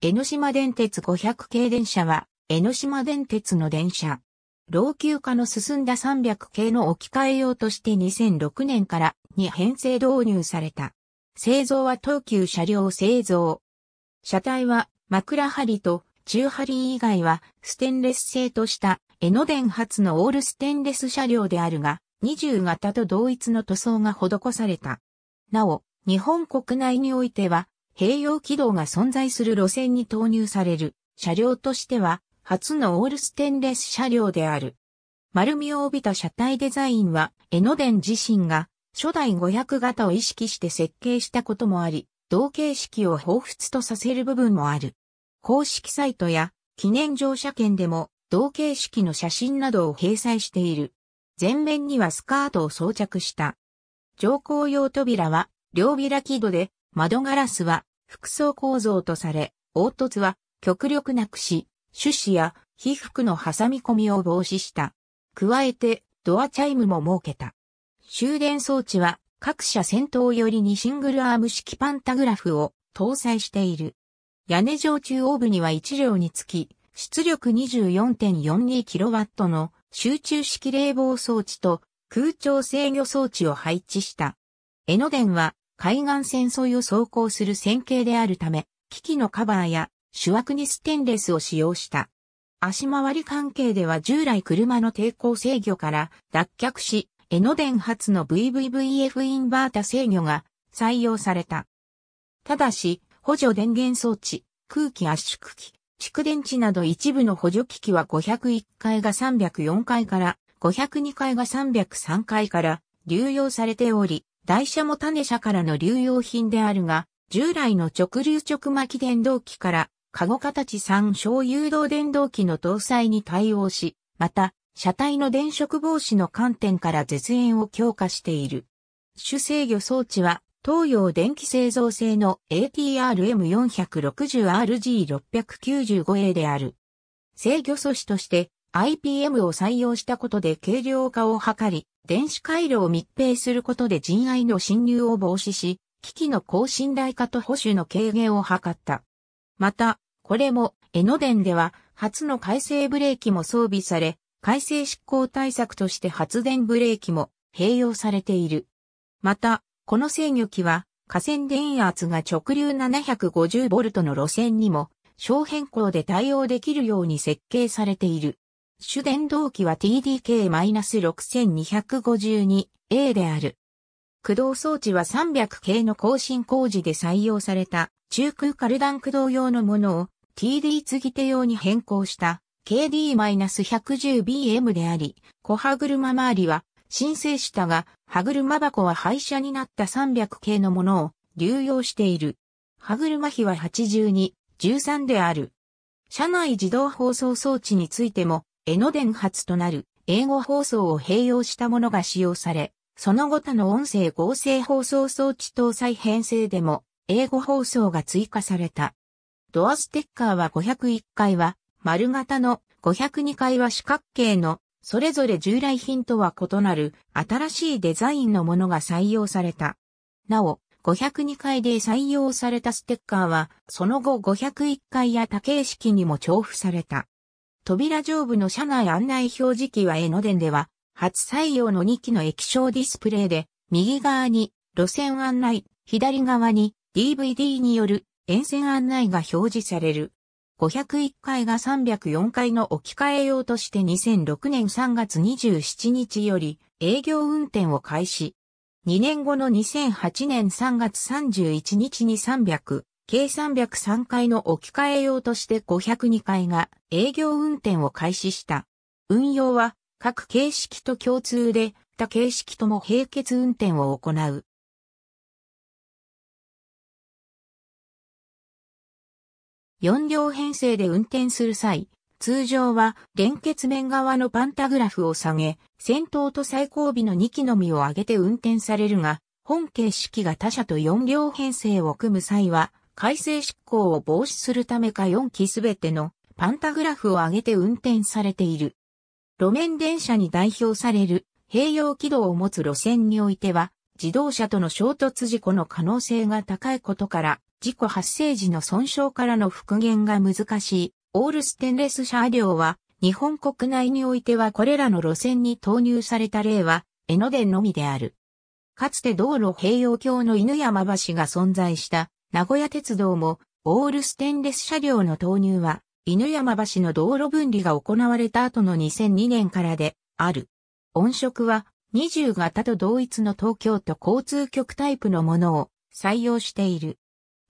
江ノ島電鉄500系電車は、江ノ島電鉄の電車。老朽化の進んだ300系の置き換え用として2006年からに編成導入された。製造は東急車両製造。車体は枕張と中張以外はステンレス製とした江ノ電発のオールステンレス車両であるが、20型と同一の塗装が施された。なお、日本国内においては併用軌道が存在する路線に投入される車両としては初のオールステンレス車両である。丸みを帯びた車体デザインは江ノ電自身が初代500型を意識して設計したこともあり、同形式を彷彿とさせる部分もある。公式サイトや記念乗車券でも同形式の写真などを掲載している。前面にはスカートを装着した。乗降用扉は両開き戸で窓ガラスは服装構造とされ、凹凸は極力なくし、種子や被膚の挟み込みを防止した。加えて、ドアチャイムも設けた。終電装置は各社先頭よりにシングルアーム式パンタグラフを搭載している。屋根上中央部には1両につき、出力 24.42kW の集中式冷房装置と空調制御装置を配置した。江ノ電は海岸線沿いを走行する線形であるため、機器のカバーや主枠にステンレスを使用した。足回り関係では従来車の抵抗制御から脱却し、エノデン発の VVVF インバータ制御が採用された。ただし、補助電源装置、空気圧縮機、蓄電池など一部の補助機器は501回が304回から502回が303回から流用されており、台車も種車からの流用品であるが、従来の直流直巻電動機から、カゴ形三小誘導電動機の搭載に対応し、また、車体の電飾防止の観点から絶縁を強化している。主制御装置は、東洋電気製造製の ATRM460RG695A である。制御素子として、IPM を採用したことで軽量化を図り、電子回路を密閉することで人愛の侵入を防止し、機器の高信頼化と保守の軽減を図った。また、これも、江ノ電では、初の改正ブレーキも装備され、改正執行対策として発電ブレーキも併用されている。また、この制御機は、河川電圧が直流 750V の路線にも、小変更で対応できるように設計されている。主伝動機は TDK-6252A である。駆動装置は300系の更新工事で採用された中空カルダン駆動用のものを TD 継ぎ手用に変更した KD-110BM であり、小歯車周りは申請したが、歯車箱は廃車になった300系のものを流用している。歯車比は82、13である。車内自動放送装置についても江ノ電発となる英語放送を併用したものが使用され、その後他の音声合成放送装置搭載編成でも英語放送が追加された。ドアステッカーは501回は丸型の502回は四角形のそれぞれ従来品とは異なる新しいデザインのものが採用された。なお、502回で採用されたステッカーは、その後501回や多形式にも重複された。扉上部の車内案内表示器は江ノ電では、初採用の2機の液晶ディスプレイで、右側に路線案内、左側に DVD による沿線案内が表示される。501階が304階の置き換え用として2006年3月27日より営業運転を開始。2年後の2008年3月31日に300、計303回の置き換え用として502回が営業運転を開始した。運用は各形式と共通で、他形式とも並結運転を行う。4両編成で運転する際、通常は連結面側のパンタグラフを下げ、先頭と最後尾の2機のみを上げて運転されるが、本形式が他社と4両編成を組む際は、改正執行を防止するためか4機すべてのパンタグラフを上げて運転されている。路面電車に代表される併用軌道を持つ路線においては、自動車との衝突事故の可能性が高いことから、事故発生時の損傷からの復元が難しい、オールステンレス車両は、日本国内においてはこれらの路線に投入された例は、江ノ電のみである。かつて道路併用橋の犬山橋が存在した名古屋鉄道も、オールステンレス車両の投入は、犬山橋の道路分離が行われた後の2002年からで、ある。音色は、20型と同一の東京都交通局タイプのものを採用している。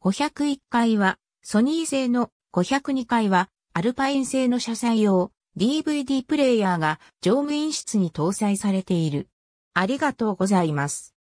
501階は、ソニー製の502階は、アルパイン製の車載用 DVD プレイヤーが乗務員室に搭載されている。ありがとうございます。